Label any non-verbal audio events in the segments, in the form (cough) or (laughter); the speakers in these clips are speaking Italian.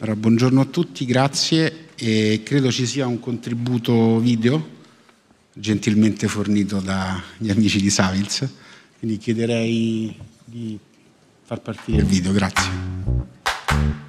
Allora, buongiorno a tutti, grazie. E credo ci sia un contributo video gentilmente fornito dagli amici di Savils, quindi chiederei di far partire il video, grazie.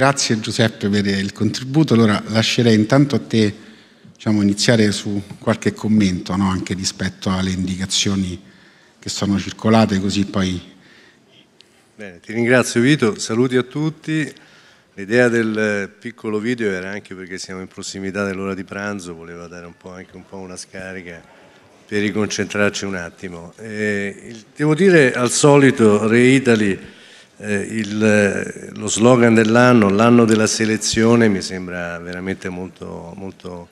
Grazie Giuseppe per il contributo. Allora lascerei intanto a te diciamo, iniziare su qualche commento no? anche rispetto alle indicazioni che sono circolate, così poi. Bene, ti ringrazio Vito, saluti a tutti. L'idea del piccolo video era anche perché siamo in prossimità dell'ora di pranzo, voleva dare un po' anche un po una scarica per riconcentrarci un attimo. E eh, devo dire al solito Re Italy eh, il, eh, lo slogan dell'anno, l'anno della selezione, mi sembra veramente molto, molto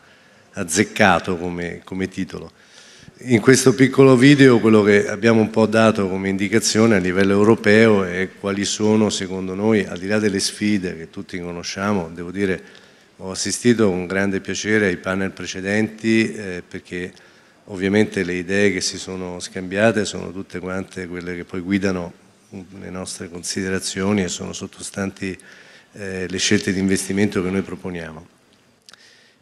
azzeccato come, come titolo. In questo piccolo video quello che abbiamo un po' dato come indicazione a livello europeo è quali sono secondo noi, al di là delle sfide che tutti conosciamo, devo dire ho assistito con grande piacere ai panel precedenti eh, perché ovviamente le idee che si sono scambiate sono tutte quante quelle che poi guidano le nostre considerazioni e sono sottostanti eh, le scelte di investimento che noi proponiamo.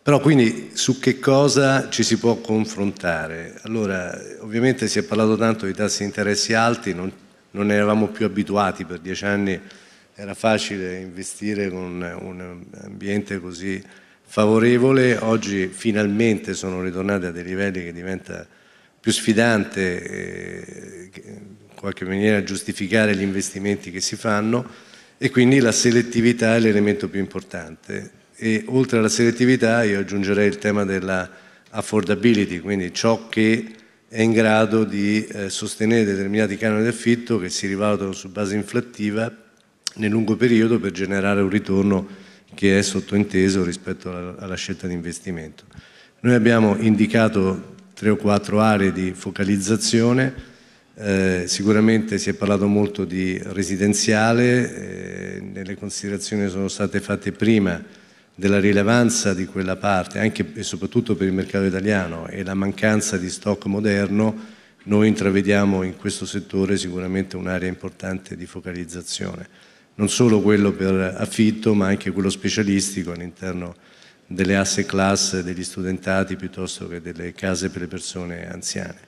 Però quindi su che cosa ci si può confrontare? Allora, ovviamente si è parlato tanto di tassi di interessi alti, non, non eravamo più abituati per dieci anni, era facile investire con un ambiente così favorevole, oggi finalmente sono ritornati a dei livelli che diventa più sfidante. Eh, che, qualche maniera giustificare gli investimenti che si fanno e quindi la selettività è l'elemento più importante. E oltre alla selettività io aggiungerei il tema della affordability, quindi ciò che è in grado di eh, sostenere determinati canoni di affitto che si rivalutano su base inflattiva nel lungo periodo per generare un ritorno che è sottointeso rispetto alla, alla scelta di investimento. Noi abbiamo indicato tre o quattro aree di focalizzazione, eh, sicuramente si è parlato molto di residenziale, eh, nelle considerazioni sono state fatte prima della rilevanza di quella parte, anche e soprattutto per il mercato italiano e la mancanza di stock moderno, noi intravediamo in questo settore sicuramente un'area importante di focalizzazione, non solo quello per affitto ma anche quello specialistico all'interno delle asse class degli studentati piuttosto che delle case per le persone anziane.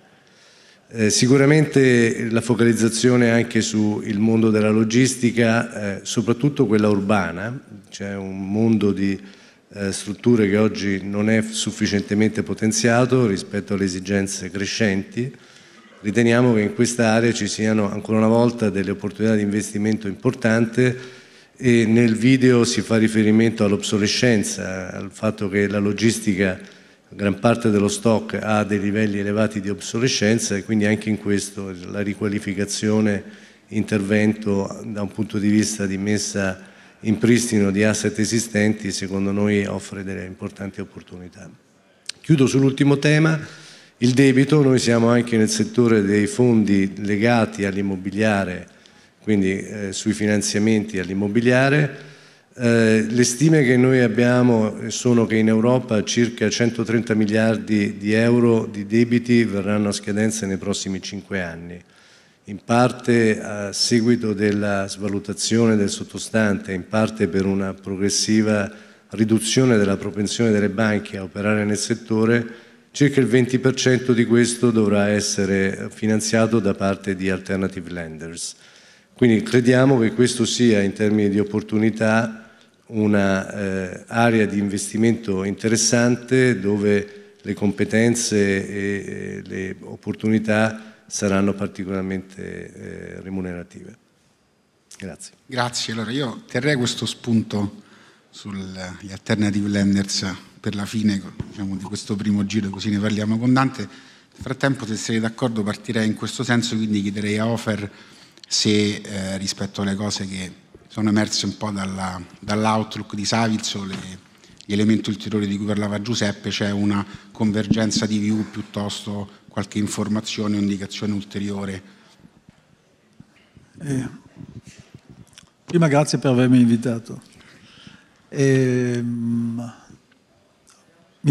Eh, sicuramente la focalizzazione anche sul mondo della logistica, eh, soprattutto quella urbana, c'è cioè un mondo di eh, strutture che oggi non è sufficientemente potenziato rispetto alle esigenze crescenti. Riteniamo che in questa area ci siano ancora una volta delle opportunità di investimento importanti e nel video si fa riferimento all'obsolescenza, al fatto che la logistica gran parte dello stock ha dei livelli elevati di obsolescenza e quindi anche in questo la riqualificazione intervento da un punto di vista di messa in pristino di asset esistenti secondo noi offre delle importanti opportunità. Chiudo sull'ultimo tema, il debito, noi siamo anche nel settore dei fondi legati all'immobiliare, quindi eh, sui finanziamenti all'immobiliare, eh, le stime che noi abbiamo sono che in Europa circa 130 miliardi di euro di debiti verranno a scadenza nei prossimi cinque anni. In parte a seguito della svalutazione del sottostante, in parte per una progressiva riduzione della propensione delle banche a operare nel settore, circa il 20% di questo dovrà essere finanziato da parte di alternative lenders. Quindi crediamo che questo sia in termini di opportunità un'area eh, di investimento interessante dove le competenze e le opportunità saranno particolarmente eh, remunerative. Grazie. Grazie, allora io terrei questo spunto sugli alternative lenders per la fine diciamo, di questo primo giro, così ne parliamo con Dante. Nel frattempo, se sei d'accordo, partirei in questo senso, quindi chiederei a Ofer se eh, rispetto alle cose che sono emerse un po' dalla, dall'outlook di Savizzo, le, gli elementi di cui parlava Giuseppe, c'è una convergenza di view piuttosto qualche informazione o indicazione ulteriore. Eh, prima grazie per avermi invitato. Eh, mi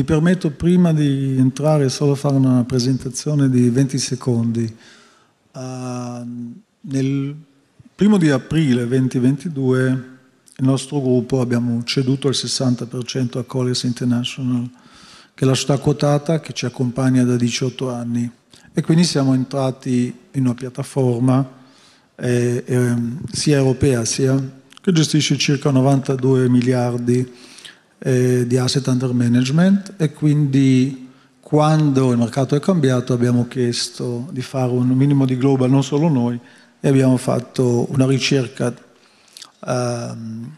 permetto prima di entrare solo a fare una presentazione di 20 secondi. Uh, nel primo di aprile 2022 il nostro gruppo abbiamo ceduto il 60% a Colliers International, che è la società quotata che ci accompagna da 18 anni e quindi siamo entrati in una piattaforma eh, eh, sia europea sia che gestisce circa 92 miliardi eh, di asset under management e quindi quando il mercato è cambiato abbiamo chiesto di fare un minimo di global non solo noi e abbiamo fatto una ricerca ehm,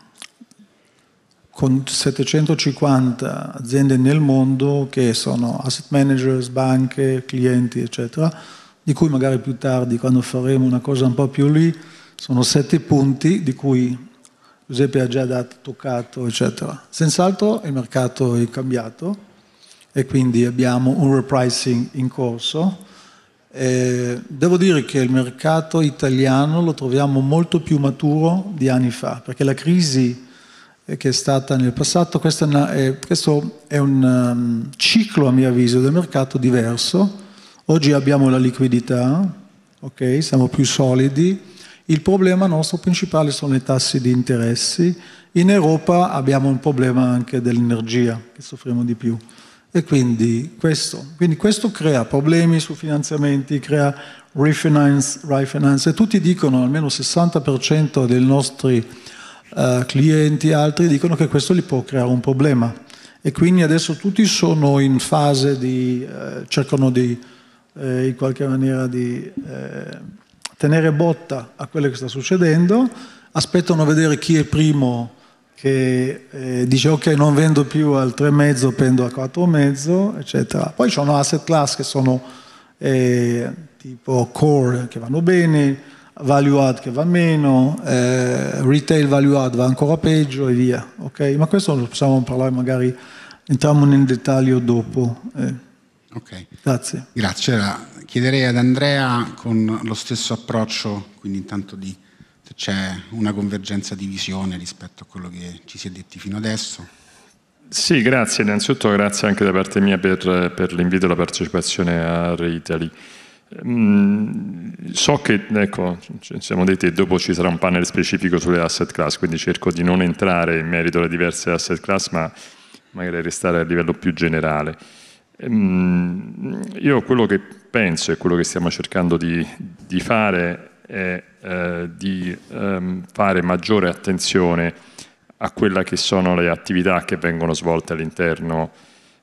con 750 aziende nel mondo che sono asset managers, banche, clienti, eccetera, di cui magari più tardi, quando faremo una cosa un po' più lì, sono sette punti di cui Giuseppe ha già dato, toccato, eccetera. Senz'altro il mercato è cambiato e quindi abbiamo un repricing in corso eh, devo dire che il mercato italiano lo troviamo molto più maturo di anni fa, perché la crisi che è stata nel passato, questo è, una, eh, questo è un um, ciclo a mio avviso del mercato diverso. Oggi abbiamo la liquidità, okay, siamo più solidi. Il problema nostro principale sono i tassi di interessi. In Europa abbiamo un problema anche dell'energia, che soffriamo di più. E quindi questo, quindi questo crea problemi su finanziamenti, crea refinance, refinance e tutti dicono, almeno il 60% dei nostri uh, clienti altri dicono che questo li può creare un problema. E quindi adesso tutti sono in fase di, uh, cercano di eh, in qualche maniera di eh, tenere botta a quello che sta succedendo, aspettano a vedere chi è primo che eh, dice ok non vendo più al 3,5, prendo al 4,5, eccetera. Poi ci sono asset class che sono eh, tipo core che vanno bene, value add che va meno, eh, retail value add va ancora peggio e via. ok Ma questo lo possiamo parlare magari, entriamo nel dettaglio dopo. Eh. Okay. Grazie. Grazie. Chiederei ad Andrea con lo stesso approccio, quindi intanto di se c'è una convergenza di visione rispetto a quello che ci si è detti fino adesso. Sì, grazie. Innanzitutto grazie anche da parte mia per, per l'invito e la partecipazione a Reitaly. Mm, so che, ecco, ci siamo detti che dopo ci sarà un panel specifico sulle asset class, quindi cerco di non entrare in merito alle diverse asset class, ma magari restare a livello più generale. Mm, io quello che penso e quello che stiamo cercando di, di fare è eh, di ehm, fare maggiore attenzione a quelle che sono le attività che vengono svolte all'interno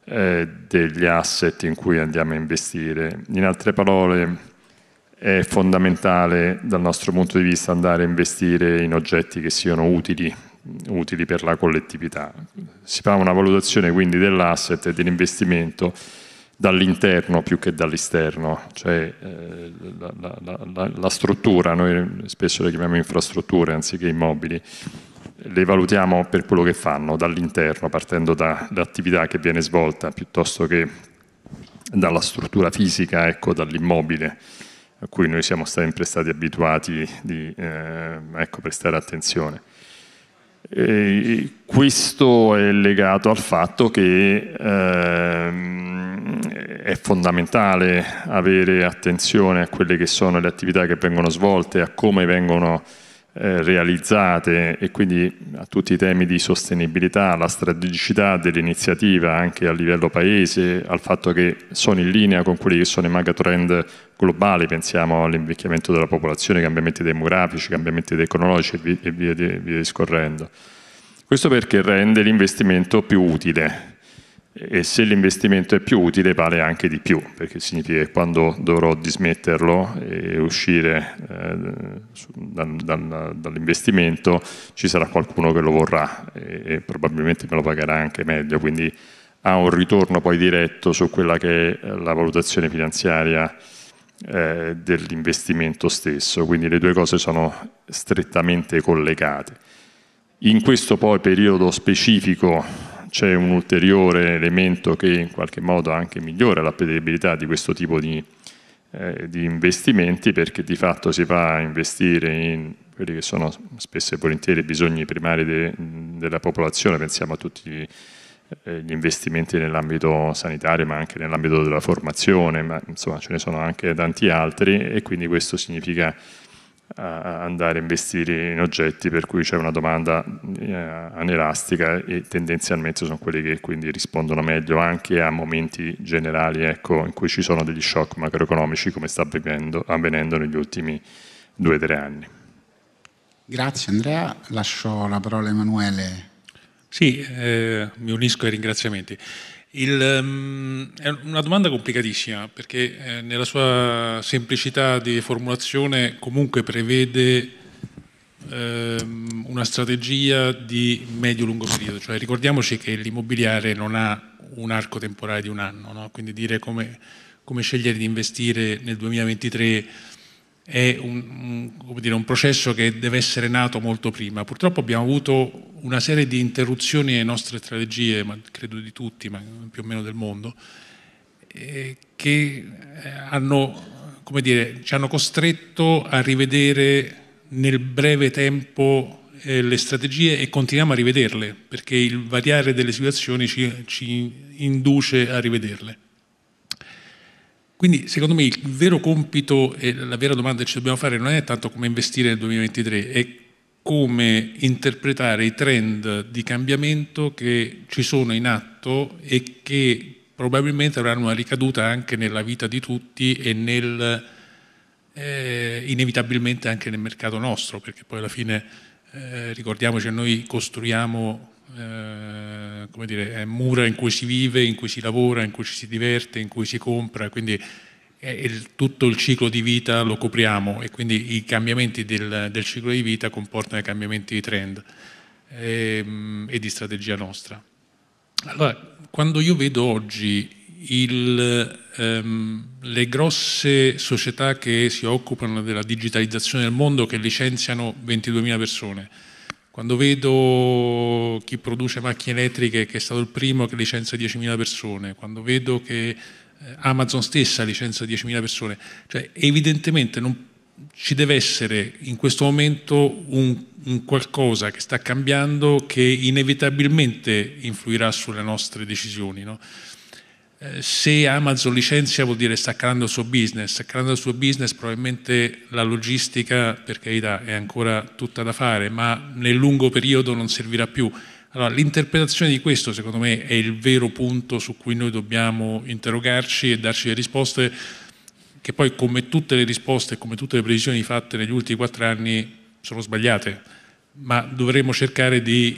eh, degli asset in cui andiamo a investire. In altre parole, è fondamentale dal nostro punto di vista andare a investire in oggetti che siano utili, utili per la collettività. Si fa una valutazione quindi dell'asset e dell'investimento dall'interno più che dall'esterno, cioè eh, la, la, la, la, struttura, noi spesso le chiamiamo infrastrutture anziché immobili, le valutiamo per quello che fanno dall'interno, partendo dall'attività che viene svolta piuttosto che dalla struttura fisica, ecco, dall'immobile a cui noi siamo sempre stati abituati di eh, ecco, prestare attenzione. E eh, questo è legato al fatto che ehm, è fondamentale avere attenzione a quelle che sono le attività che vengono svolte, a come vengono svolte eh, realizzate e quindi a tutti i temi di sostenibilità, alla strategicità dell'iniziativa anche a livello paese, al fatto che sono in linea con quelli che sono i megatrend globali, pensiamo all'invecchiamento della popolazione, cambiamenti demografici, cambiamenti tecnologici e via, via, via discorrendo. Questo perché rende l'investimento più utile e se l'investimento è più utile vale anche di più, perché significa che quando dovrò dismetterlo e uscire eh, dal, dal, dall'investimento ci sarà qualcuno che lo vorrà e, e, probabilmente me lo pagherà anche meglio, quindi ha un ritorno poi diretto su quella che è la valutazione finanziaria eh, dell'investimento stesso, quindi le due cose sono strettamente collegate. In questo poi periodo specifico c'è un ulteriore elemento che in qualche modo anche migliora la prevedibilità di questo tipo di, eh, di investimenti perché di fatto si va a investire in quelli che sono spesso e volentieri bisogni primari de, della popolazione, pensiamo a tutti eh, gli investimenti nell'ambito sanitario ma anche nell'ambito della formazione, ma insomma ce ne sono anche tanti altri e quindi questo significa a andare a investire in oggetti per cui c'è una domanda eh, anelastica e tendenzialmente sono quelli che quindi rispondono meglio anche a momenti generali ecco, in cui ci sono degli shock macroeconomici come sta avvenendo, avvenendo negli ultimi due o tre anni. Grazie Andrea, lascio la parola a Emanuele. Sì, eh, mi unisco ai ringraziamenti. Il, ehm, è una domanda complicatissima perché eh, nella sua semplicità di formulazione comunque prevede ehm, una strategia di medio-lungo periodo, cioè ricordiamoci che l'immobiliare non ha un arco temporale di un anno, no? quindi dire come, come scegliere di investire nel 2023 è un, un, dire, un, processo che deve essere nato molto prima. Purtroppo abbiamo avuto una serie di interruzioni alle nostre strategie, ma credo di tutti, ma più o meno del mondo, eh, che eh, hanno, dire, ci hanno costretto a rivedere nel breve tempo eh, le strategie e continuiamo a rivederle, perché il variare delle situazioni ci, ci induce a rivederle. Quindi secondo me il vero compito e la vera domanda che ci dobbiamo fare non è tanto come investire nel 2023, è come interpretare i trend di cambiamento che ci sono in atto e che probabilmente avranno una ricaduta anche nella vita di tutti e nel, eh, inevitabilmente anche nel mercato nostro, perché poi alla fine eh, ricordiamoci noi costruiamo eh, come dire, è mura in cui si vive, in cui si lavora, in cui ci si diverte, in cui si compra, quindi il, tutto il ciclo di vita lo copriamo e quindi i cambiamenti del, del ciclo di vita comportano i cambiamenti di trend e, ehm, e di strategia nostra. Allora, quando io vedo oggi il, ehm, le grosse società che si occupano della digitalizzazione del mondo, che licenziano 22.000 persone, quando vedo chi produce macchine elettriche, che è stato il primo che licenzia 10.000 persone, quando vedo che eh, Amazon stessa licenzia 10.000 persone, cioè evidentemente non ci deve essere in questo momento un, un, qualcosa che sta cambiando che inevitabilmente influirà sulle nostre decisioni. No? se Amazon licenzia vuol dire sta calando il suo business, sta calando il suo business probabilmente la logistica per carità è ancora tutta da fare, ma nel lungo periodo non servirà più. Allora, l'interpretazione di questo secondo me è il vero punto su cui noi dobbiamo interrogarci e darci le risposte che poi come tutte le risposte, e come tutte le previsioni fatte negli ultimi quattro anni sono sbagliate ma dovremo cercare di,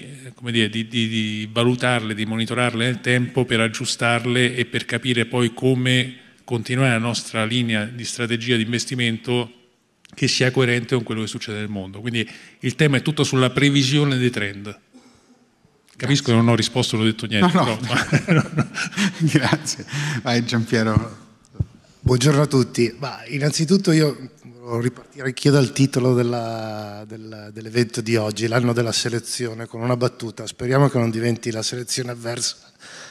dire, di, di, di, valutarle, di monitorarle nel tempo per aggiustarle e per capire poi come continuare la nostra linea di strategia di investimento che sia coerente con quello che succede nel mondo. Quindi il tema è tutto sulla previsione dei trend. Capisco Grazie. che non ho risposto, non ho detto niente. No, no. Però, ma... (laughs) Grazie. Vai Giampiero. Buongiorno a tutti. Ma innanzitutto io ripartire anch'io dal titolo dell'evento di oggi, l'anno della selezione, con una battuta. Speriamo che non diventi la selezione avversa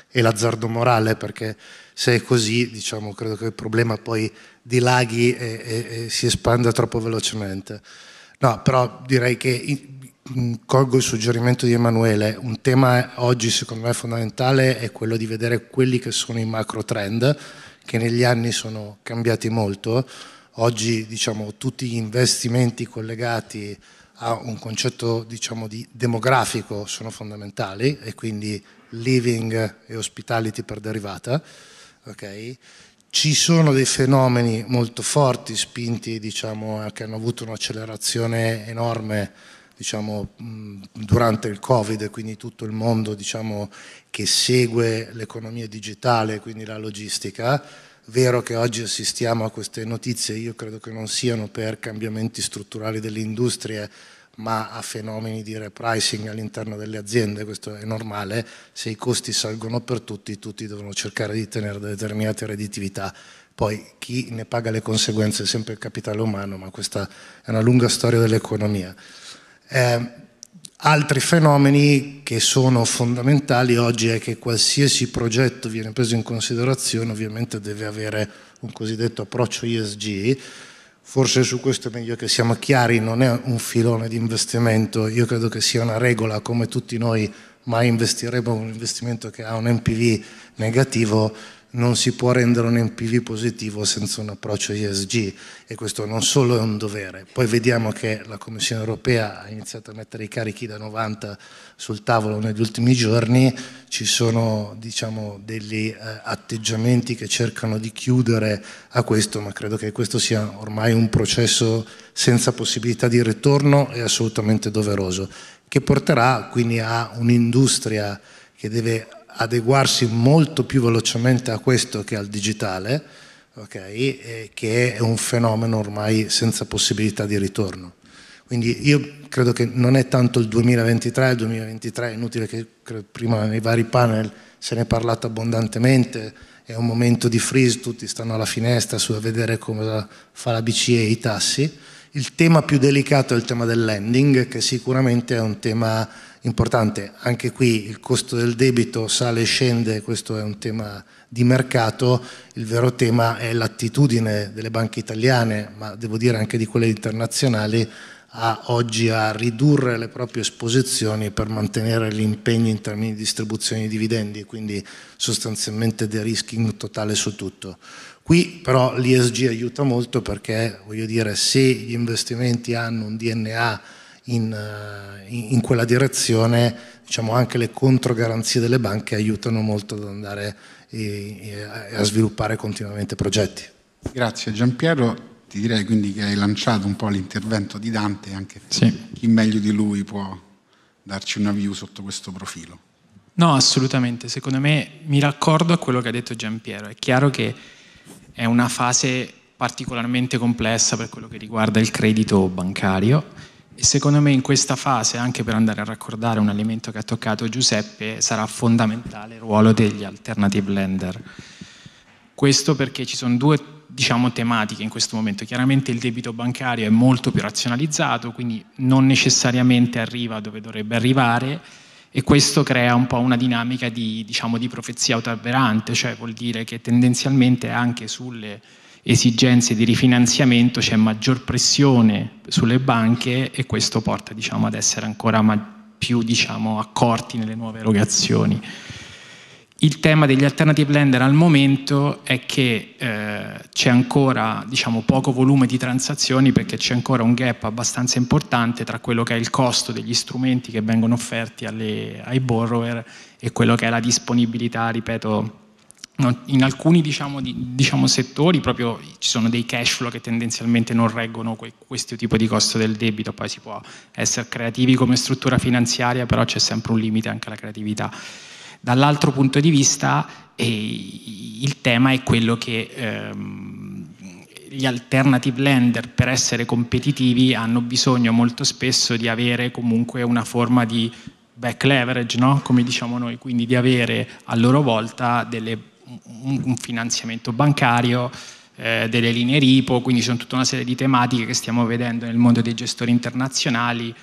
e l'azzardo morale, perché se è così, diciamo, credo che il problema poi dilaghi e, e, e si espanda troppo velocemente. No, però direi che colgo il suggerimento di Emanuele, un tema oggi secondo me fondamentale è quello di vedere quelli che sono i macro trend, che negli anni sono cambiati molto Oggi diciamo, tutti gli investimenti collegati a un concetto diciamo, di demografico sono fondamentali e quindi living e hospitality per derivata. Okay? Ci sono dei fenomeni molto forti, spinti, diciamo, eh, che hanno avuto un'accelerazione enorme diciamo, durante il Covid, quindi tutto il mondo diciamo, che segue l'economia digitale, quindi la logistica vero che oggi assistiamo a queste notizie, io credo che non siano per cambiamenti strutturali delle industrie, ma a fenomeni di repricing all'interno delle aziende, questo è normale, se i costi salgono per tutti, tutti devono cercare di tenere determinate redditività. Poi chi ne paga le conseguenze è sempre il capitale umano, ma questa è una lunga storia dell'economia. Eh, Altri fenomeni che sono fondamentali oggi è che qualsiasi progetto viene preso in considerazione ovviamente deve avere un cosiddetto approccio ESG, forse su questo è meglio che siamo chiari, non è un filone di investimento, io credo che sia una regola come tutti noi mai investiremo un investimento che ha un NPV negativo non si può rendere un NPV positivo senza un approccio ESG e questo non solo è un dovere, poi vediamo che la Commissione europea ha iniziato a mettere i carichi da 90 sul tavolo negli ultimi giorni, ci sono diciamo, degli eh, atteggiamenti che cercano di chiudere a questo, ma credo che questo sia ormai un processo senza possibilità di ritorno e assolutamente doveroso, che porterà quindi a un'industria che deve adeguarsi molto più velocemente a questo che al digitale, okay? che è un fenomeno ormai senza possibilità di ritorno. Quindi io credo che non è tanto il 2023, il 2023 è inutile che prima nei vari panel se ne è parlato abbondantemente, è un momento di freeze, tutti stanno alla finestra su a vedere cosa fa la BCE e i tassi. Il tema più delicato è il tema del lending, che sicuramente è un tema importante. Anche qui il costo del debito sale e scende, questo è un tema di mercato, il vero tema è l'attitudine delle banche italiane, ma devo dire anche di quelle internazionali, a oggi a ridurre le proprie esposizioni per mantenere gli impegni in termini di distribuzione di dividendi, quindi sostanzialmente de-risking totale su tutto. Qui però l'ISG aiuta molto perché, voglio dire, se gli investimenti hanno un DNA in, eh, in, quella direzione diciamo, anche le controgaranzie delle banche aiutano molto ad andare e, e a sviluppare continuamente progetti. Grazie Giampiero, ti direi quindi che hai lanciato un po' l'intervento di Dante, anche sì. chi meglio di lui può darci una view sotto questo profilo. No, assolutamente, secondo me mi raccordo a quello che ha detto Giampiero, è chiaro che è una fase particolarmente complessa per quello che riguarda il credito bancario e secondo me in questa fase, anche per andare a raccordare un elemento che ha toccato Giuseppe, sarà fondamentale il ruolo degli alternative lender. Questo perché ci sono due diciamo, tematiche in questo momento. Chiaramente il debito bancario è molto più razionalizzato, quindi non necessariamente arriva dove dovrebbe arrivare e questo crea un po' una dinamica di, diciamo, di profezia autoavverante, cioè vuol dire che tendenzialmente anche sulle esigenze di rifinanziamento c'è maggior pressione sulle banche e questo porta diciamo, ad essere ancora più diciamo, accorti nelle nuove erogazioni. Il tema degli alternative lender al momento è che eh, c'è ancora diciamo, poco volume di transazioni perché c'è ancora un gap abbastanza importante tra quello che è il costo degli strumenti che vengono offerti alle, ai borrower e quello che è la disponibilità, ripeto, in alcuni diciamo, di, diciamo, settori proprio ci sono dei cash flow che tendenzialmente non reggono que, questo tipo di costo del debito, poi si può essere creativi come struttura finanziaria, però c'è sempre un limite anche alla creatività. Dall'altro punto di vista eh, il tema è quello che ehm, gli alternative lender per essere competitivi hanno bisogno molto spesso di avere comunque una forma di back leverage, no? come diciamo noi, quindi di avere a loro volta delle un finanziamento bancario, eh, delle linee RIPO, quindi ci sono tutta una serie di tematiche che stiamo vedendo nel mondo dei gestori internazionali,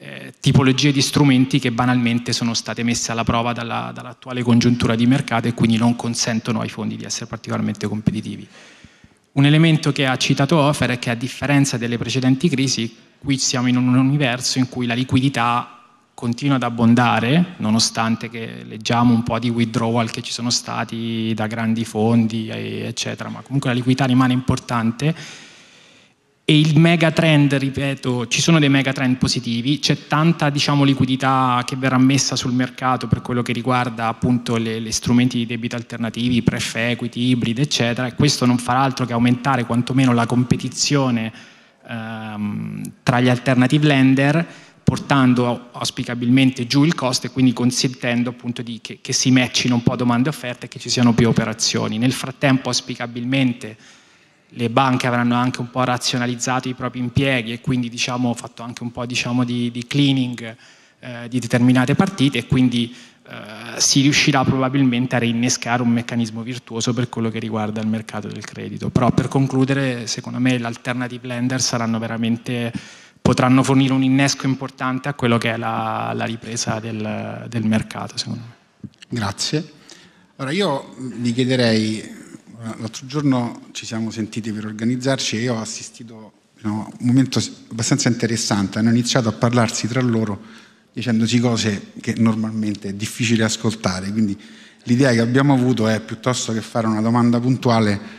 eh, tipologie di strumenti che banalmente sono state messe alla prova dalla, dall'attuale congiuntura di mercato e quindi non consentono ai fondi di essere particolarmente competitivi. Un elemento che ha citato Offer è che a differenza delle precedenti crisi, qui siamo in un universo in cui la liquidità continua ad abbondare, nonostante che leggiamo un po' di withdrawal che ci sono stati da grandi fondi, eccetera, ma comunque la liquidità rimane importante. E il megatrend, ripeto, ci sono dei megatrend positivi, c'è tanta diciamo, liquidità che verrà messa sul mercato per quello che riguarda appunto gli strumenti di debito alternativi, pref equity, ibride, eccetera, e questo non farà altro che aumentare quantomeno la competizione ehm, tra gli alternative lender portando auspicabilmente giù il costo e quindi consentendo appunto di, che, che si matchino un po' domande e offerte e che ci siano più operazioni. Nel frattempo auspicabilmente le banche avranno anche un po' razionalizzato i propri impieghi e quindi diciamo, fatto anche un po' diciamo, di, di, cleaning eh, di determinate partite e quindi eh, si riuscirà probabilmente a reinnescare un meccanismo virtuoso per quello che riguarda il mercato del credito. Però per concludere, secondo me le alternative lender saranno veramente potranno fornire un innesco importante a quello che è la, la ripresa del, del, mercato, secondo me. Grazie. Allora io vi chiederei, l'altro giorno ci siamo sentiti per organizzarci e io ho assistito a un momento abbastanza interessante, hanno iniziato a parlarsi tra loro dicendoci cose che normalmente è difficile ascoltare, quindi l'idea che abbiamo avuto è piuttosto che fare una domanda puntuale,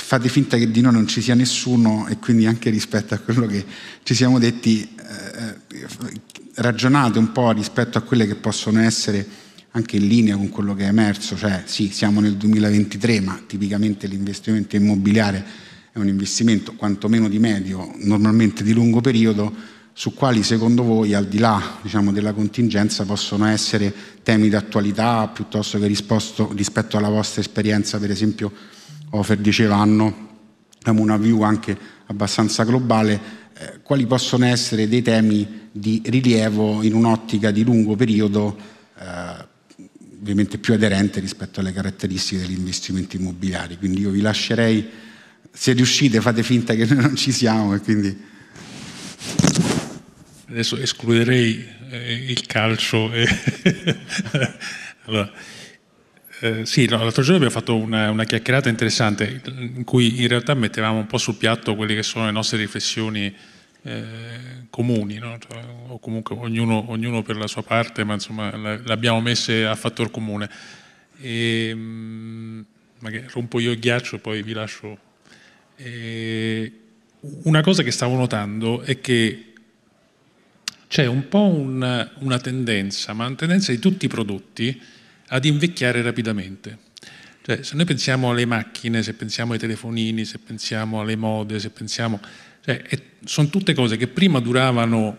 fate finta che di noi non ci sia nessuno e quindi anche rispetto a quello che ci siamo detti eh, ragionate un po' rispetto a quelle che possono essere anche in linea con quello che è emerso, cioè sì siamo nel 2023 ma tipicamente l'investimento immobiliare è un investimento quantomeno di medio, normalmente di lungo periodo, su quali secondo voi, al di là diciamo, della contingenza, possono essere temi d'attualità piuttosto che risposto, rispetto alla vostra esperienza, per esempio, Hofer diceva hanno una view anche abbastanza globale, eh, quali possono essere dei temi di rilievo in un'ottica di lungo periodo eh, ovviamente più aderente rispetto alle caratteristiche degli investimenti immobiliari. Quindi io vi lascerei, se riuscite fate finta che noi non ci siamo e quindi... Adesso escluderei eh, il calcio e... (laughs) allora. Eh, sì, no, l'altro giorno abbiamo fatto una, una, chiacchierata interessante in cui in realtà mettevamo un po' sul piatto quelle che sono le nostre riflessioni eh, comuni, no? cioè, o comunque ognuno, ognuno, per la sua parte, ma insomma le abbiamo messe a fattor comune. Ehm, e, mh, rompo io il ghiaccio e poi vi lascio. E, eh, una cosa che stavo notando è che c'è un po' una, una tendenza, ma una tendenza di tutti i prodotti, ad invecchiare rapidamente. Cioè, se noi pensiamo alle macchine, se pensiamo ai telefonini, se pensiamo alle mode, se pensiamo... Cioè, sono tutte cose che prima duravano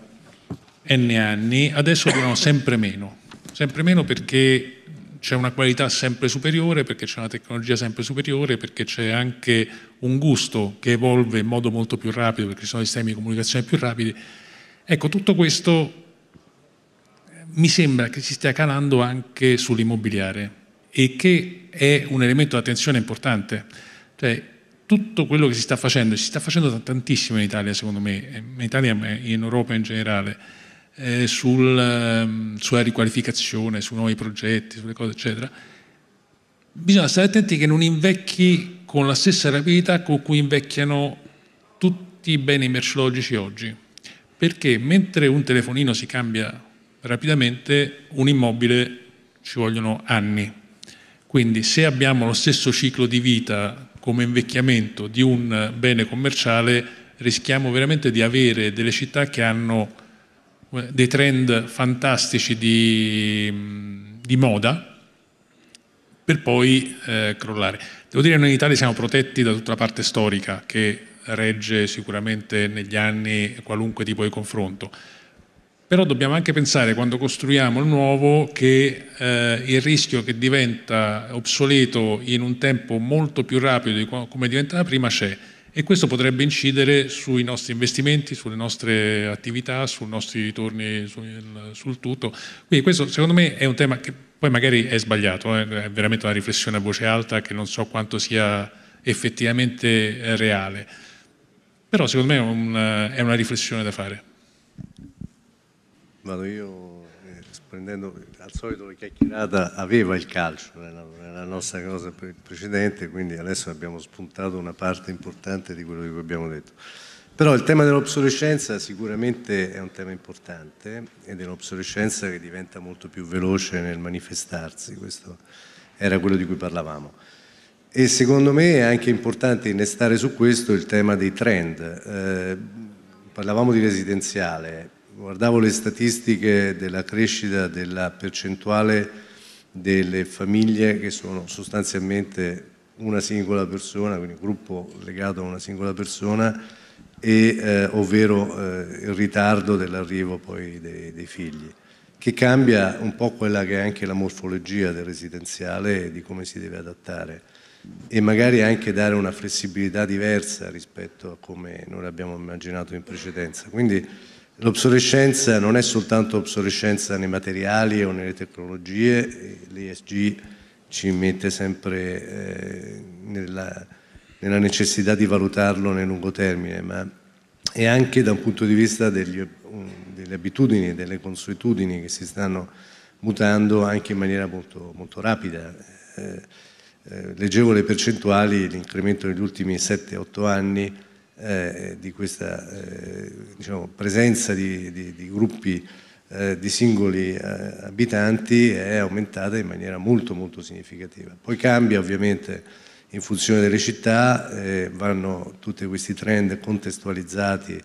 n anni, adesso durano sempre meno. Sempre meno perché c'è una qualità sempre superiore, perché c'è una tecnologia sempre superiore, perché c'è anche un gusto che evolve in modo molto più rapido, perché ci sono sistemi di comunicazione più rapidi. Ecco, tutto questo mi sembra che si stia calando anche sull'immobiliare e che è un elemento di attenzione importante. Cioè, tutto quello che si sta facendo, si sta facendo tantissimo in Italia secondo me, eh, in Italia ma in Europa in generale, eh, sul, ehm, sulla riqualificazione, su nuovi progetti, sulle cose eccetera, bisogna stare attenti che non invecchi con la stessa rapidità con cui invecchiano tutti i beni merceologici oggi, perché mentre un telefonino si cambia rapidamente un immobile ci vogliono anni. Quindi se abbiamo lo stesso ciclo di vita come invecchiamento di un bene commerciale, rischiamo veramente di avere delle città che hanno eh, dei trend fantastici di, mm, di moda per poi eh, crollare. Devo dire che noi in Italia siamo protetti da tutta la parte storica che regge sicuramente negli anni qualunque tipo di confronto però dobbiamo anche pensare quando costruiamo il nuovo che eh, il rischio che diventa obsoleto in un tempo molto più rapido di come diventava prima c'è e questo potrebbe incidere sui nostri investimenti, sulle nostre attività, sui nostri ritorni sul, sul tutto. Quindi questo secondo me è un tema che poi magari è sbagliato, eh, è veramente una riflessione a voce alta che non so quanto sia effettivamente eh, reale, però secondo me è una, è una riflessione da fare. Vado io, eh, prendendo al solito la chiacchierata, aveva il calcio nella, nella nostra cosa precedente, quindi adesso abbiamo spuntato una parte importante di quello di cui abbiamo detto. Però il tema dell'obsolescenza sicuramente è un tema importante ed è un'obsolescenza che diventa molto più veloce nel manifestarsi, questo era quello di cui parlavamo. E secondo me è anche importante innestare su questo il tema dei trend. Eh, parlavamo di residenziale, guardavo le statistiche della crescita della percentuale delle famiglie che sono sostanzialmente una singola persona, quindi un gruppo legato a una singola persona, e, eh, ovvero eh, il ritardo dell'arrivo poi dei, dei, figli, che cambia un po' quella che è anche la morfologia del residenziale e di come si deve adattare e magari anche dare una flessibilità diversa rispetto a come noi l'abbiamo immaginato in precedenza. Quindi L'obsolescenza non è soltanto obsolescenza nei materiali o nelle tecnologie, l'ESG ci mette sempre eh, nella, nella, necessità di valutarlo nel lungo termine, ma è anche da un punto di vista degli, um, delle abitudini, e delle consuetudini che si stanno mutando anche in maniera molto, molto rapida. Eh, eh, leggevo le percentuali, l'incremento negli ultimi 7-8 anni eh, di questa eh, diciamo, presenza di, di, di gruppi eh, di singoli eh, abitanti è aumentata in maniera molto molto significativa. Poi cambia ovviamente in funzione delle città, vanno tutti questi trend contestualizzati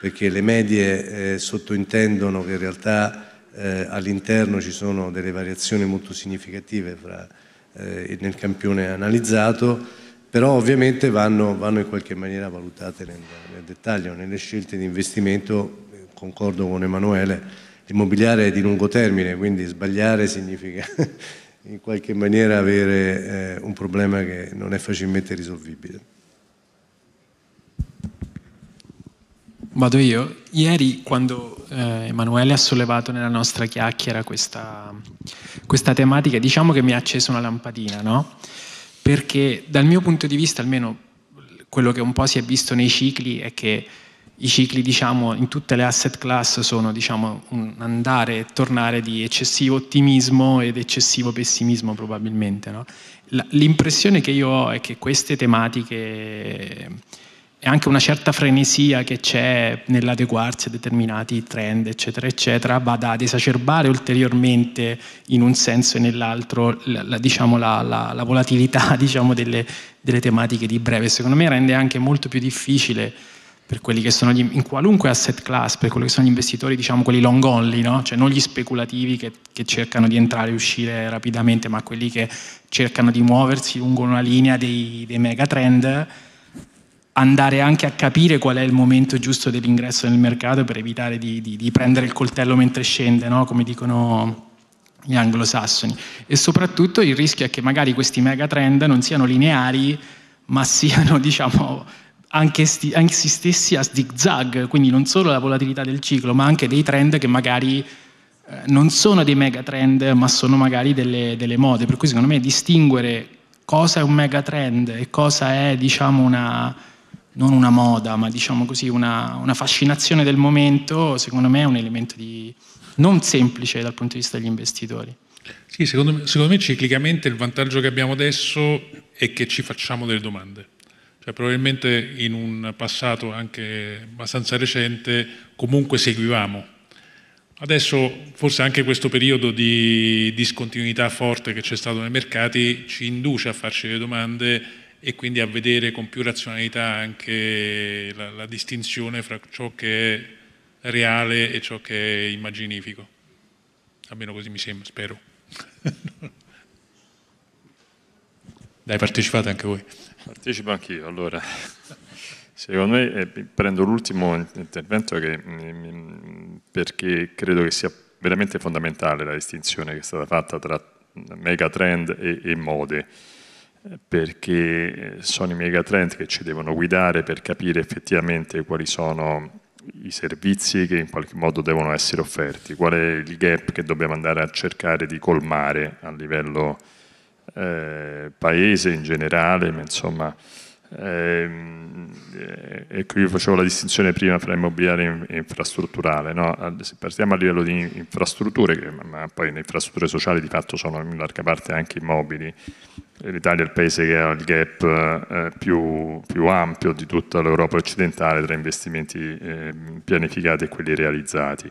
perché le medie sottointendono che in realtà all'interno ci sono delle variazioni molto significative fra, nel campione analizzato però ovviamente vanno, vanno in qualche maniera valutate nel, nel dettaglio, nelle scelte di investimento, eh, concordo con Emanuele, l'immobiliare è di lungo termine, quindi sbagliare significa (laughs) in qualche maniera avere eh, un problema che non è facilmente risolvibile. Vado io. Ieri quando eh, Emanuele ha sollevato nella nostra chiacchiera questa, questa, tematica, diciamo che mi ha acceso una lampadina, no? perché dal mio punto di vista, almeno quello che un po' si è visto nei cicli è che i cicli diciamo, in tutte le asset class sono diciamo, un andare e tornare di eccessivo ottimismo ed eccessivo pessimismo probabilmente. No? L'impressione che io ho è che queste tematiche e anche una certa frenesia che c'è nell'adeguarsi a determinati trend, eccetera, eccetera, vada ad esacerbare ulteriormente in un senso e nell'altro la, la, diciamo, la, la volatilità (laughs) diciamo, delle, delle, tematiche di breve. Secondo me rende anche molto più difficile per quelli che sono gli, in qualunque asset class, per quelli che sono gli investitori, diciamo quelli long only, no? cioè non gli speculativi che, che, cercano di entrare e uscire rapidamente, ma quelli che cercano di muoversi lungo una linea dei, dei megatrend andare anche a capire qual è il momento giusto dell'ingresso nel mercato per evitare di, di, di prendere il coltello mentre scende, no? come dicono gli anglosassoni. E soprattutto il rischio è che magari questi megatrend non siano lineari, ma siano (laughs) diciamo, anche, sti, anche si stessi a zigzag, quindi non solo la volatilità del ciclo, ma anche dei trend che magari eh, non sono dei megatrend, ma sono magari delle, delle mode. Per cui secondo me distinguere cosa è un megatrend e cosa è diciamo, una, non una moda, ma diciamo così una, una fascinazione del momento, secondo me è un elemento di, non semplice dal punto di vista degli investitori. Sì, secondo me, secondo me ciclicamente il vantaggio che abbiamo adesso è che ci facciamo delle domande. Cioè, probabilmente in un passato anche abbastanza recente comunque seguivamo. Adesso forse anche questo periodo di discontinuità forte che c'è stato nei mercati ci induce a farci delle domande e quindi a vedere con più razionalità anche la, la distinzione fra ciò che è reale e ciò che è immaginifico. Almeno così mi sembra, spero. (laughs) Dai, partecipate anche voi. Partecipo anch'io, allora. Secondo me eh, prendo l'ultimo intervento che, mm, perché credo che sia veramente fondamentale la distinzione che è stata fatta tra mm, megatrend e, e mode perché eh, sono i megatrend che ci devono guidare per capire effettivamente quali sono i servizi che in qualche modo devono essere offerti, qual è il gap che dobbiamo andare a cercare di colmare a livello eh, paese in generale, ma insomma ecco, io facevo la distinzione prima fra immobiliare e infrastrutturale. No? Se partiamo a livello di infrastrutture, ma poi le infrastrutture sociali di fatto sono in larga parte anche immobili, l'Italia è il paese che ha il gap eh, più, più ampio di tutta l'Europa occidentale tra investimenti ehm, pianificati e quelli realizzati.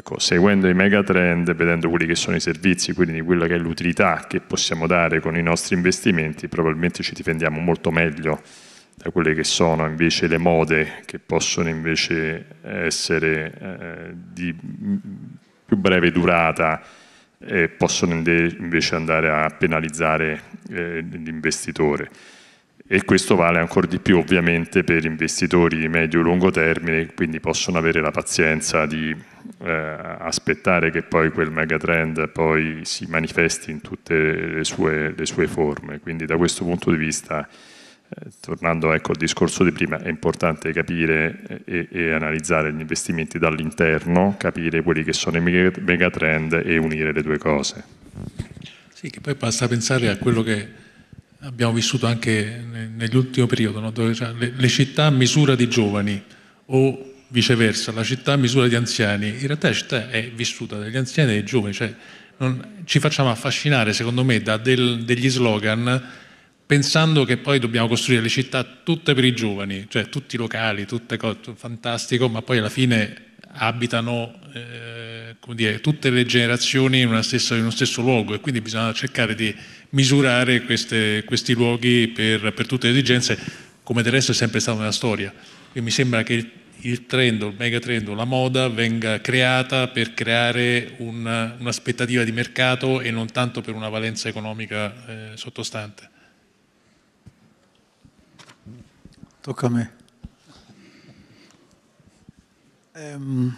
Ecco, seguendo i megatrend e vedendo quelli che sono i servizi, quindi quella che è l'utilità che possiamo dare con i nostri investimenti, probabilmente ci difendiamo molto meglio da quelle che sono invece le mode che possono invece essere eh, di più breve durata e possono invece andare a penalizzare eh, l'investitore e questo vale ancora di più ovviamente per investitori di medio-lungo e termine, quindi possono avere la pazienza di eh, aspettare che poi quel megatrend poi si manifesti in tutte le sue, le sue forme. Quindi da questo punto di vista, eh, tornando ecco al discorso di prima, è importante capire eh, e, e analizzare gli investimenti dall'interno, capire quelli che sono i megatrend e unire le due cose. Sì, che poi basta pensare a quello che abbiamo vissuto anche nell'ultimo periodo, no? dove le, le città a misura di giovani o viceversa, la città a misura di anziani, in realtà la città è vissuta dagli anziani e dai giovani, cioè non, ci facciamo affascinare secondo me da del, degli slogan pensando che poi dobbiamo costruire le città tutte per i giovani, cioè tutti i locali, tutte cose, fantastico, ma poi alla fine abitano eh, dire, tutte le generazioni in, stessa, in, uno stesso luogo e quindi bisogna cercare di misurare queste, questi luoghi per, per, tutte le esigenze, come del resto è sempre stato nella storia. E mi sembra che il, trend, il megatrend, la moda venga creata per creare un, un'aspettativa di mercato e non tanto per una valenza economica eh, sottostante. Tocca a me ehm,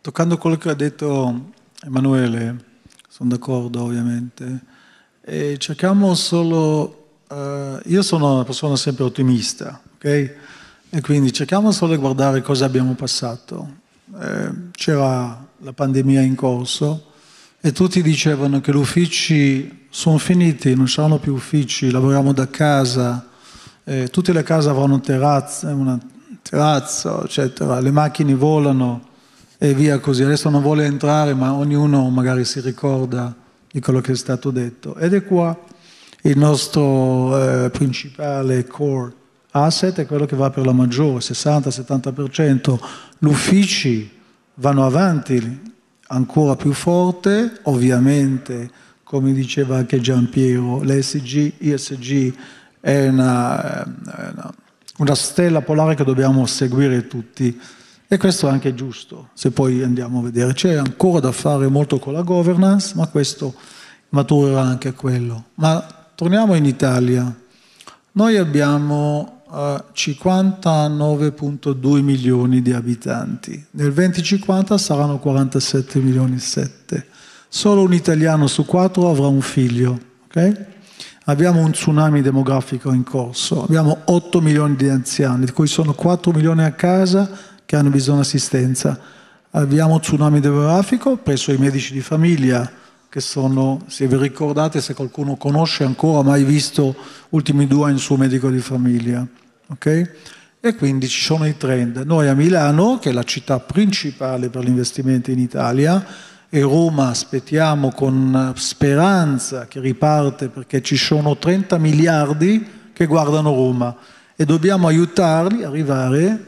toccando quello che ha detto Emanuele, sono d'accordo ovviamente, e cerchiamo solo, eh, io sono una persona sempre ottimista, ok? E quindi cerchiamo solo di guardare cosa abbiamo passato. Eh, c'era la pandemia in corso e tutti dicevano che gli uffici sono finiti, non c'erano più uffici, lavoriamo da casa, eh, tutte le case avranno terrazze, una terrazzo, eccetera, le macchine volano e via così. Adesso non vuole entrare, ma ognuno magari si ricorda di quello che è stato detto. Ed è qua il nostro eh, principale core asset, è quello che va per la maggiore, 60-70%. Gli uffici vanno avanti ancora più forte, ovviamente, come diceva anche Giampiero, l'ESG, ISG è una, eh, una una stella polare che dobbiamo seguire tutti. E questo è anche giusto, se poi andiamo a vedere. C'è ancora da fare molto con la governance, ma questo maturerà anche quello. Ma torniamo in Italia. Noi abbiamo eh, 59,2 milioni di abitanti, nel 2050 saranno 47 milioni e 7. Solo un italiano su quattro avrà un figlio, ok? Abbiamo un tsunami demografico in corso, abbiamo 8 milioni di anziani, di cui sono 4 milioni a casa che hanno bisogno di assistenza. Abbiamo un tsunami demografico presso i medici di famiglia, che sono, se vi ricordate, se qualcuno conosce ancora, mai visto ultimi due anni il suo medico di famiglia. Okay? E quindi ci sono i trend. Noi a Milano, che è la città principale per gli investimenti in Italia, e Roma aspettiamo con speranza che riparte perché ci sono 30 miliardi che guardano Roma e dobbiamo aiutarli a arrivare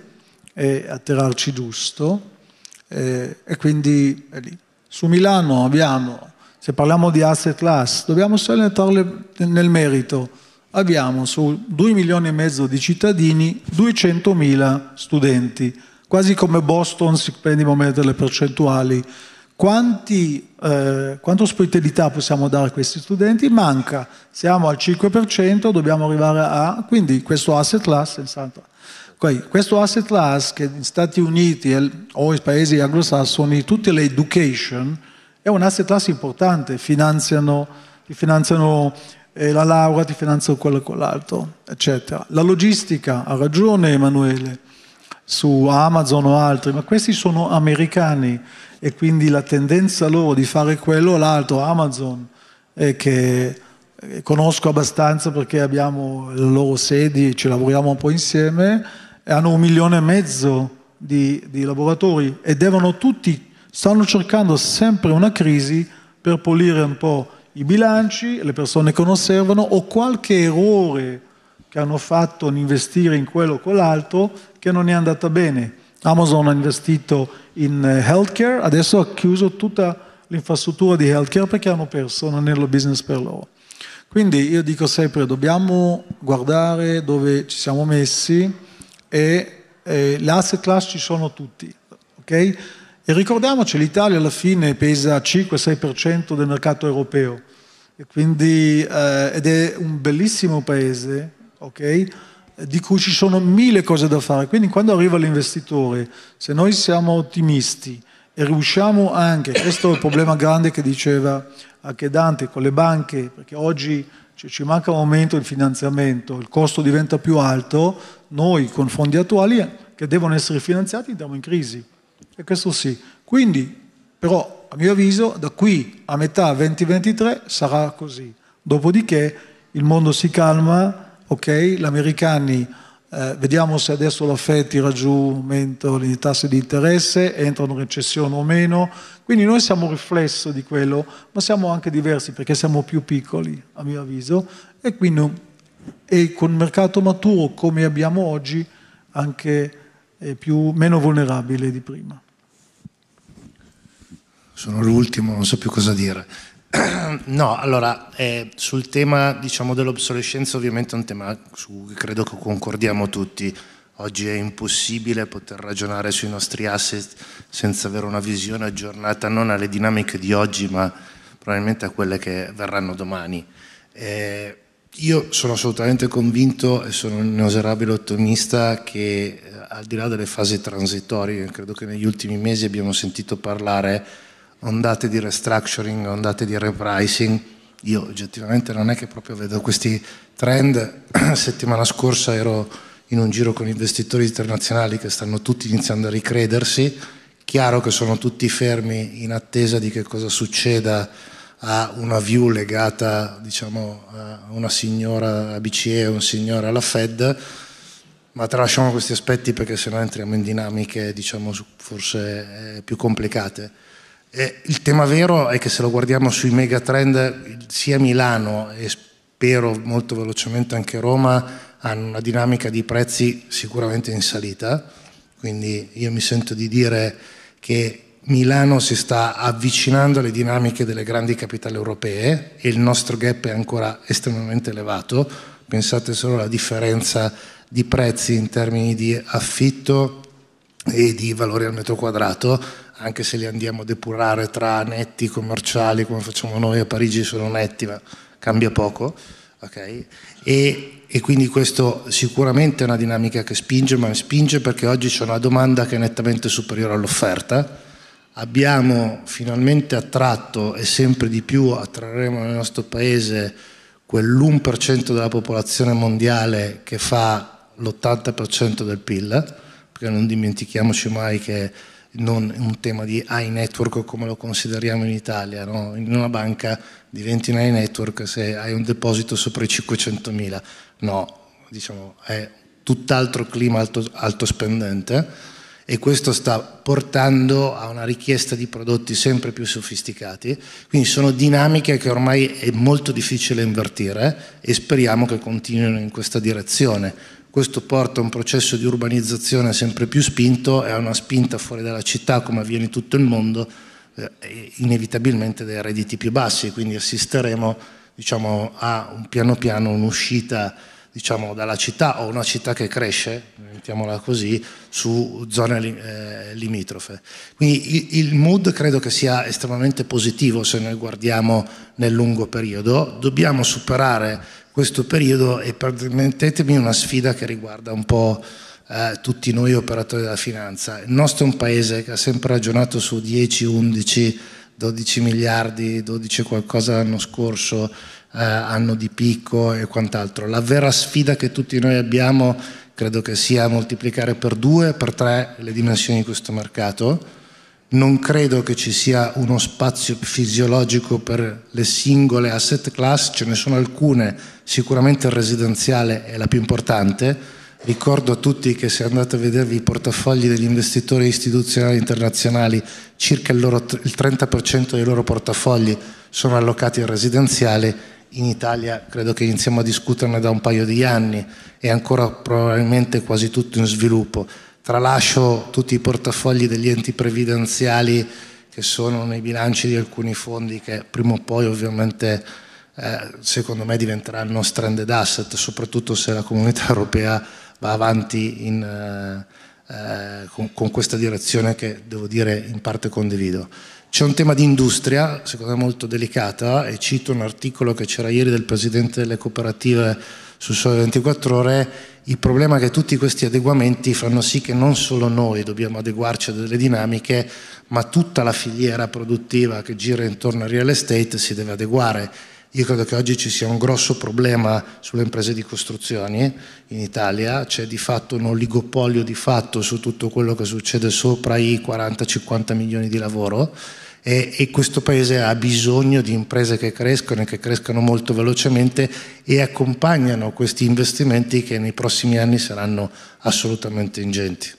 e atterrarci giusto e, quindi è lì. Su Milano abbiamo, se parliamo di asset class, dobbiamo solo nel merito, abbiamo su 2 milioni e mezzo di cittadini 200 mila studenti, quasi come Boston si prendi un momento le percentuali, quanti, eh, quanta ospitalità possiamo dare a questi studenti? Manca, siamo al 5%, dobbiamo arrivare a... Quindi questo asset class, senz'altro. Questo asset class che negli Stati Uniti o in paesi anglosassoni, tutte le education, è un asset class importante, finanziano, ti finanziano eh, la laurea, ti finanziano quello e quell'altro, eccetera. La logistica, ha ragione Emanuele, su Amazon o altri, ma questi sono americani e quindi la tendenza loro di fare quello o l'altro, Amazon, eh, che conosco abbastanza perché abbiamo le loro sedi, e ci lavoriamo un po' insieme, hanno un milione e mezzo di, di lavoratori e devono tutti, stanno cercando sempre una crisi per pulire un po' i bilanci, le persone che non servono o qualche errore che hanno fatto in investire in quello o quell'altro che non è andata bene. Amazon ha investito in eh, healthcare, adesso ha chiuso tutta l'infrastruttura di healthcare perché hanno perso, non è lo business per loro. Quindi io dico sempre, dobbiamo guardare dove ci siamo messi e eh, le asset class ci sono tutti, okay? E ricordiamoci, l'Italia alla fine pesa 5-6% del mercato europeo, quindi, eh, ed è un bellissimo paese, okay? di cui ci sono mille cose da fare. Quindi quando arriva l'investitore, se noi siamo ottimisti e riusciamo anche, questo è il problema grande che diceva anche Dante con le banche, perché oggi ci manca un aumento del finanziamento, il costo diventa più alto, noi con fondi attuali che devono essere finanziati andiamo in crisi. E questo sì. Quindi, però, a mio avviso, da qui a metà 2023 sarà così. Dopodiché il mondo si calma ok, gli americani eh, vediamo se adesso la Fed tira giù i tassi di interesse, entrano in recessione o meno, quindi noi siamo un riflesso di quello, ma siamo anche diversi perché siamo più piccoli, a mio avviso, e quindi e con un mercato maturo come abbiamo oggi anche eh, più, meno vulnerabile di prima. Sono l'ultimo, non so più cosa dire. (clears throat) No, allora, eh, sul tema diciamo, dell'obsolescenza ovviamente è un tema su cui credo che concordiamo tutti. Oggi è impossibile poter ragionare sui nostri asset senza avere una visione aggiornata non alle dinamiche di oggi, ma probabilmente a quelle che verranno domani. Eh, io sono assolutamente convinto e sono un inesorabile ottimista che eh, al di là delle fasi transitorie, credo che negli ultimi mesi abbiamo sentito parlare ondate di restructuring, ondate di repricing. Io oggettivamente non è che proprio vedo questi trend. (clears throat) Settimana scorsa ero in un giro con investitori internazionali che stanno tutti iniziando a ricredersi. Chiaro che sono tutti fermi in attesa di che cosa succeda a una view legata diciamo, a una signora a BCE, un signore alla Fed, ma tralasciamo questi aspetti perché sennò entriamo in dinamiche diciamo, forse eh, più complicate. Eh, il tema vero è che se lo guardiamo sui megatrend, sia Milano e spero molto velocemente anche Roma hanno una dinamica di prezzi sicuramente in salita, quindi io mi sento di dire che Milano si sta avvicinando alle dinamiche delle grandi capitali europee e il nostro gap è ancora estremamente elevato. Pensate solo alla differenza di prezzi in termini di affitto e di valori al metro quadrato anche se li andiamo a depurare tra netti commerciali come facciamo noi a Parigi sono netti ma cambia poco okay? e, e, quindi questo sicuramente è una dinamica che spinge ma spinge perché oggi c'è una domanda che è nettamente superiore all'offerta abbiamo finalmente attratto e sempre di più attrarremo nel nostro paese quell'1% della popolazione mondiale che fa l'80% del PIL perché non dimentichiamoci mai che non un tema di high network come lo consideriamo in Italia. No? In una banca diventi un high network se hai un deposito sopra i 500.000. No, diciamo, è tutt'altro clima alto, alto spendente e questo sta portando a una richiesta di prodotti sempre più sofisticati, quindi sono dinamiche che ormai è molto difficile invertire e speriamo che continuino in questa direzione questo porta a un processo di urbanizzazione sempre più spinto e a una spinta fuori dalla città, come avviene in tutto il mondo, eh, inevitabilmente dei redditi più bassi, quindi assisteremo diciamo, a un piano piano un'uscita diciamo, dalla città o una città che cresce, mettiamola così, su zone eh, limitrofe. Quindi il, il, mood credo che sia estremamente positivo se noi guardiamo nel lungo periodo. Dobbiamo superare questo periodo e permettetemi una sfida che riguarda un po' eh, tutti noi operatori della finanza. Il nostro è un paese che ha sempre ragionato su 10, 11, 12 miliardi, 12 qualcosa l'anno scorso, eh, anno di picco e quant'altro. La vera sfida che tutti noi abbiamo credo che sia moltiplicare per due, per tre le dimensioni di questo mercato non credo che ci sia uno spazio fisiologico per le singole asset class, ce ne sono alcune, sicuramente il residenziale è la più importante. Ricordo a tutti che se andate a vedervi i portafogli degli investitori istituzionali internazionali, circa il, loro, il 30% dei loro portafogli sono allocati al residenziale, in Italia credo che iniziamo a discuterne da un paio di anni e ancora probabilmente quasi tutto in sviluppo Tralascio tutti i portafogli degli enti previdenziali che sono nei bilanci di alcuni fondi che prima o poi ovviamente eh, secondo me diventeranno stranded asset, soprattutto se la comunità europea va avanti in, eh, eh, con, con questa direzione che devo dire in parte condivido. C'è un tema di industria, secondo me molto delicata, e cito un articolo che c'era ieri del presidente delle cooperative su Sole 24 Ore. Il problema è che tutti questi adeguamenti fanno sì che non solo noi dobbiamo adeguarci a delle dinamiche, ma tutta la filiera produttiva che gira intorno al real estate si deve adeguare. Io credo che oggi ci sia un grosso problema sulle imprese di costruzioni in Italia, c'è di fatto un oligopolio di fatto su tutto quello che succede sopra i 40-50 milioni di lavoro e, e, questo paese ha bisogno di imprese che crescono e che crescano molto velocemente e accompagnano questi investimenti che nei prossimi anni saranno assolutamente ingenti.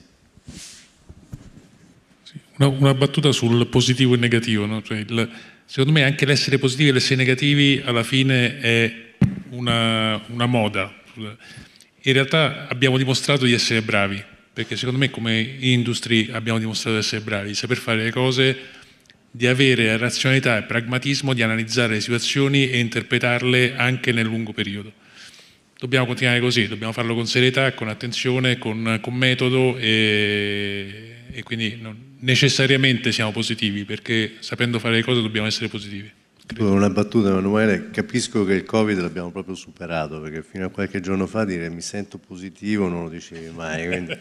Una, una battuta sul positivo e negativo. No? Cioè il, secondo me anche l'essere positivi e l'essere negativi alla fine è una, una moda. In realtà abbiamo dimostrato di essere bravi, perché secondo me come industry abbiamo dimostrato di essere bravi, di saper fare le cose di avere la razionalità e pragmatismo di analizzare le situazioni e interpretarle anche nel lungo periodo. Dobbiamo continuare così, dobbiamo farlo con serietà, con attenzione, con, con metodo e, e quindi non, necessariamente siamo positivi perché sapendo fare le cose dobbiamo essere positivi. Una battuta Emanuele, capisco che il Covid l'abbiamo proprio superato perché fino a qualche giorno fa dire mi sento positivo non lo dicevi mai. Quindi...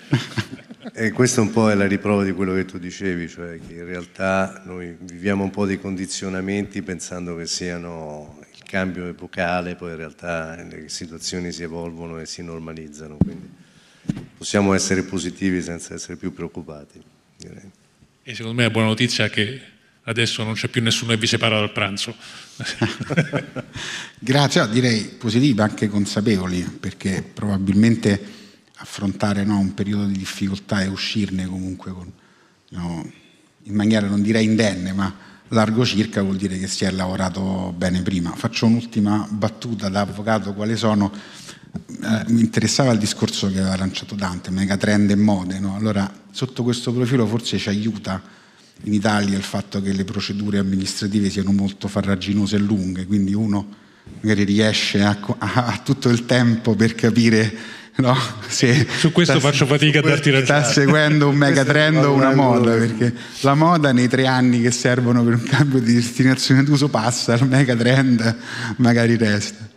(laughs) e questa un po' è la riprova di quello che tu dicevi, cioè che in realtà noi viviamo un po' dei condizionamenti pensando che siano il cambio epocale, poi in realtà le situazioni si evolvono e si normalizzano, quindi possiamo essere positivi senza essere più preoccupati. Direi. E secondo me la buona notizia è che adesso non c'è più nessuno che vi separa dal pranzo. (laughs) Grazie, direi positiva anche consapevoli, perché probabilmente affrontare no, un periodo di difficoltà e uscirne comunque con, no, in maniera non direi indenne, ma largo circa vuol dire che si è lavorato bene prima. Faccio un'ultima battuta da avvocato quale sono. Eh, mi interessava il discorso che aveva lanciato Dante, mega trend e mode. No? Allora, sotto questo profilo forse ci aiuta in Italia il fatto che le procedure amministrative siano molto farraginose e lunghe, quindi uno magari riesce a, a, a tutto il tempo per capire no, se su questo sta, faccio fatica a darti ragione sta seguendo un mega trend o una moda perché la moda nei tre anni che servono per un cambio di destinazione d'uso passa il mega trend magari resta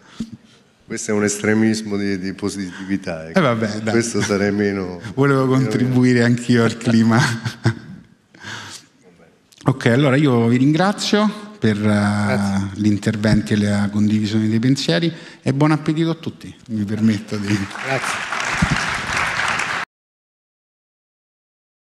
questo è un estremismo di, di positività eh, ecco. eh vabbè, questo sarei meno volevo contribuire meno. anch'io al clima Ok, allora io vi ringrazio per uh, gli interventi e la condivisione dei pensieri e buon appetito a tutti, mi permetto di... Grazie.